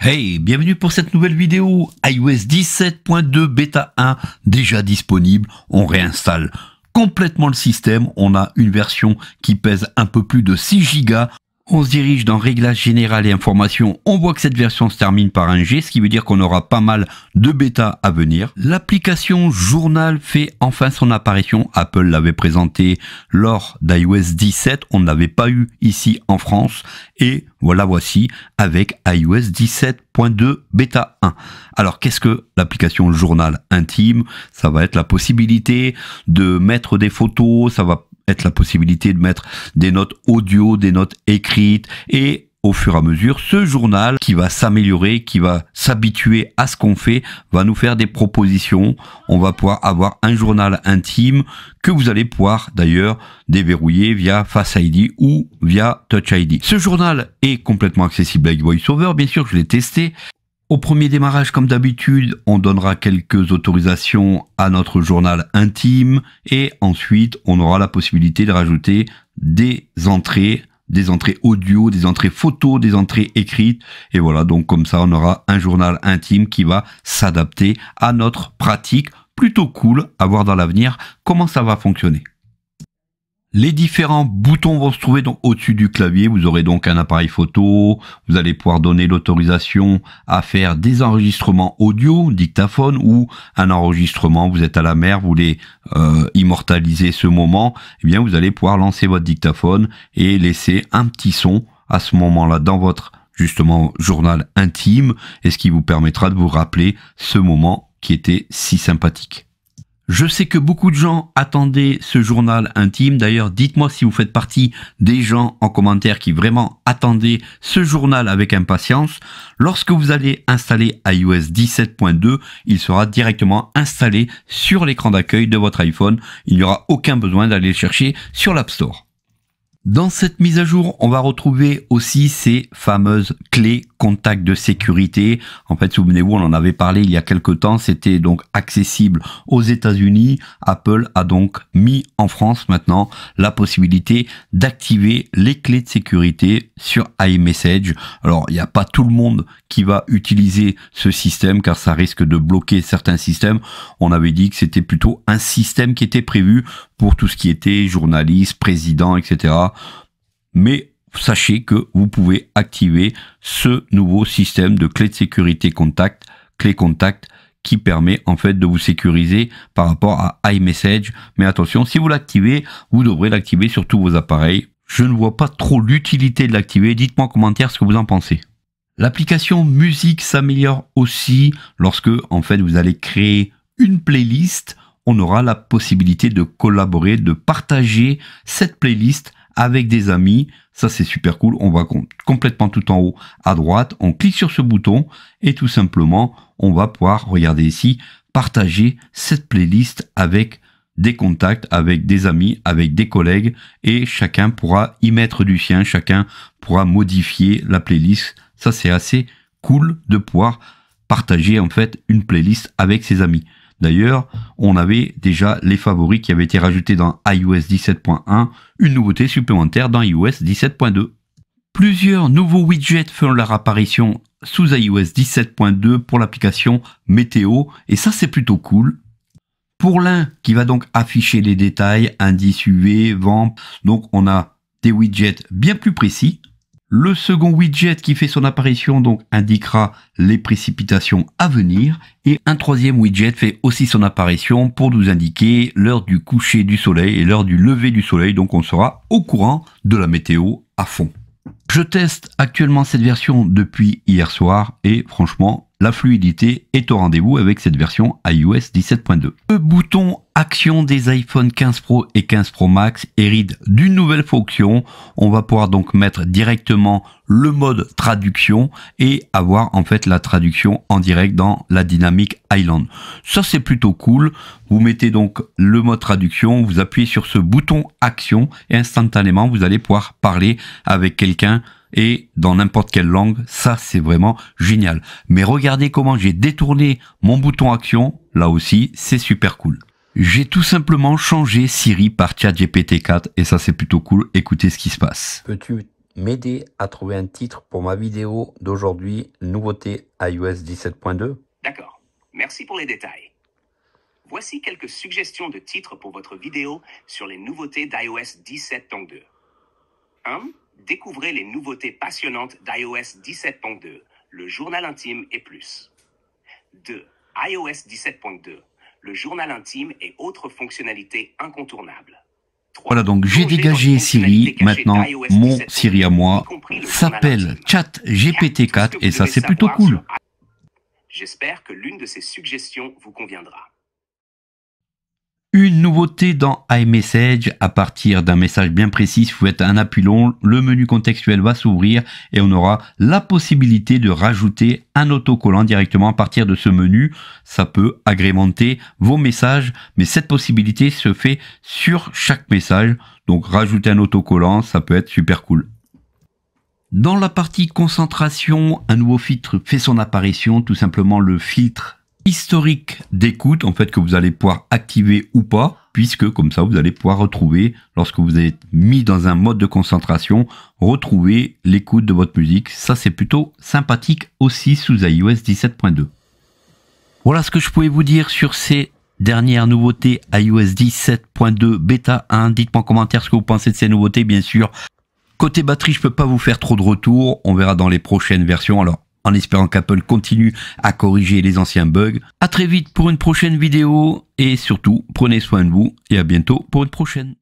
Hey, bienvenue pour cette nouvelle vidéo iOS 17.2 bêta 1 déjà disponible. On réinstalle complètement le système. On a une version qui pèse un peu plus de 6 gigas. On se dirige dans Réglages général et information. On voit que cette version se termine par un G, ce qui veut dire qu'on aura pas mal de bêta à venir. L'application Journal fait enfin son apparition. Apple l'avait présenté lors d'iOS 17. On ne l'avait pas eu ici en France. Et voilà, voici avec iOS 17.2 bêta 1. Alors, qu'est-ce que l'application Journal intime Ça va être la possibilité de mettre des photos. Ça va la possibilité de mettre des notes audio, des notes écrites et au fur et à mesure, ce journal qui va s'améliorer, qui va s'habituer à ce qu'on fait, va nous faire des propositions. On va pouvoir avoir un journal intime que vous allez pouvoir d'ailleurs déverrouiller via Face ID ou via Touch ID. Ce journal est complètement accessible avec VoiceOver, bien sûr, je l'ai testé. Au premier démarrage, comme d'habitude, on donnera quelques autorisations à notre journal intime et ensuite on aura la possibilité de rajouter des entrées, des entrées audio, des entrées photo, des entrées écrites. Et voilà, donc comme ça on aura un journal intime qui va s'adapter à notre pratique. Plutôt cool à voir dans l'avenir comment ça va fonctionner. Les différents boutons vont se trouver donc au-dessus du clavier. Vous aurez donc un appareil photo. Vous allez pouvoir donner l'autorisation à faire des enregistrements audio, dictaphone ou un enregistrement. Vous êtes à la mer, vous voulez euh, immortaliser ce moment. Eh bien, vous allez pouvoir lancer votre dictaphone et laisser un petit son à ce moment-là dans votre justement journal intime et ce qui vous permettra de vous rappeler ce moment qui était si sympathique. Je sais que beaucoup de gens attendaient ce journal intime. D'ailleurs, dites-moi si vous faites partie des gens en commentaire qui vraiment attendaient ce journal avec impatience. Lorsque vous allez installer iOS 17.2, il sera directement installé sur l'écran d'accueil de votre iPhone. Il n'y aura aucun besoin d'aller le chercher sur l'App Store. Dans cette mise à jour, on va retrouver aussi ces fameuses clés contact de sécurité. En fait, souvenez-vous, on en avait parlé il y a quelques temps, c'était donc accessible aux États-Unis. Apple a donc mis en France maintenant la possibilité d'activer les clés de sécurité sur iMessage. Alors, il n'y a pas tout le monde qui va utiliser ce système car ça risque de bloquer certains systèmes. On avait dit que c'était plutôt un système qui était prévu pour tout ce qui était journaliste, président, etc. Mais sachez que vous pouvez activer ce nouveau système de clé de sécurité contact, clé contact, qui permet en fait de vous sécuriser par rapport à iMessage. Mais attention, si vous l'activez, vous devrez l'activer sur tous vos appareils. Je ne vois pas trop l'utilité de l'activer. Dites-moi en commentaire ce que vous en pensez. L'application musique s'améliore aussi lorsque en fait vous allez créer une playlist on aura la possibilité de collaborer, de partager cette playlist avec des amis. Ça, c'est super cool. On va complètement tout en haut à droite. On clique sur ce bouton et tout simplement, on va pouvoir, regarder ici, partager cette playlist avec des contacts, avec des amis, avec des collègues et chacun pourra y mettre du sien. Chacun pourra modifier la playlist. Ça, c'est assez cool de pouvoir partager en fait une playlist avec ses amis. D'ailleurs, on avait déjà les favoris qui avaient été rajoutés dans iOS 17.1, une nouveauté supplémentaire dans iOS 17.2. Plusieurs nouveaux widgets font leur apparition sous iOS 17.2 pour l'application météo, et ça c'est plutôt cool. Pour l'un qui va donc afficher les détails, indice UV, vent, donc on a des widgets bien plus précis. Le second widget qui fait son apparition donc indiquera les précipitations à venir et un troisième widget fait aussi son apparition pour nous indiquer l'heure du coucher du soleil et l'heure du lever du soleil donc on sera au courant de la météo à fond. Je teste actuellement cette version depuis hier soir et franchement la fluidité est au rendez-vous avec cette version iOS 17.2. Le bouton action des iPhone 15 Pro et 15 Pro Max hérite d'une nouvelle fonction. On va pouvoir donc mettre directement le mode traduction et avoir en fait la traduction en direct dans la dynamique Island. Ça c'est plutôt cool. Vous mettez donc le mode traduction, vous appuyez sur ce bouton action et instantanément vous allez pouvoir parler avec quelqu'un et dans n'importe quelle langue. Ça, c'est vraiment génial. Mais regardez comment j'ai détourné mon bouton action. Là aussi, c'est super cool. J'ai tout simplement changé Siri par ChatGPT 4 et ça, c'est plutôt cool. Écoutez ce qui se passe. Peux-tu m'aider à trouver un titre pour ma vidéo d'aujourd'hui, nouveauté iOS 17.2 D'accord. Merci pour les détails. Voici quelques suggestions de titres pour votre vidéo sur les nouveautés d'iOS 17.2. 1. Découvrez les nouveautés passionnantes d'iOS 17.2, le journal intime et plus. 2. iOS 17.2, le journal intime et autres fonctionnalités incontournables. Voilà donc j'ai dégagé Siri, maintenant mon Siri à moi s'appelle Chat GPT-4 et ça c'est plutôt cool. J'espère que l'une de ces suggestions vous conviendra. Une nouveauté dans iMessage, à partir d'un message bien précis, si vous faites un appui long, le menu contextuel va s'ouvrir et on aura la possibilité de rajouter un autocollant directement à partir de ce menu. Ça peut agrémenter vos messages, mais cette possibilité se fait sur chaque message. Donc rajouter un autocollant, ça peut être super cool. Dans la partie concentration, un nouveau filtre fait son apparition, tout simplement le filtre historique d'écoute, en fait, que vous allez pouvoir activer ou pas, puisque comme ça, vous allez pouvoir retrouver, lorsque vous êtes mis dans un mode de concentration, retrouver l'écoute de votre musique. Ça, c'est plutôt sympathique aussi sous iOS 17.2. Voilà ce que je pouvais vous dire sur ces dernières nouveautés iOS 17.2 bêta 1. Dites-moi en commentaire ce que vous pensez de ces nouveautés, bien sûr. Côté batterie, je peux pas vous faire trop de retours. On verra dans les prochaines versions. Alors, en espérant qu'Apple continue à corriger les anciens bugs. À très vite pour une prochaine vidéo et surtout prenez soin de vous et à bientôt pour une prochaine.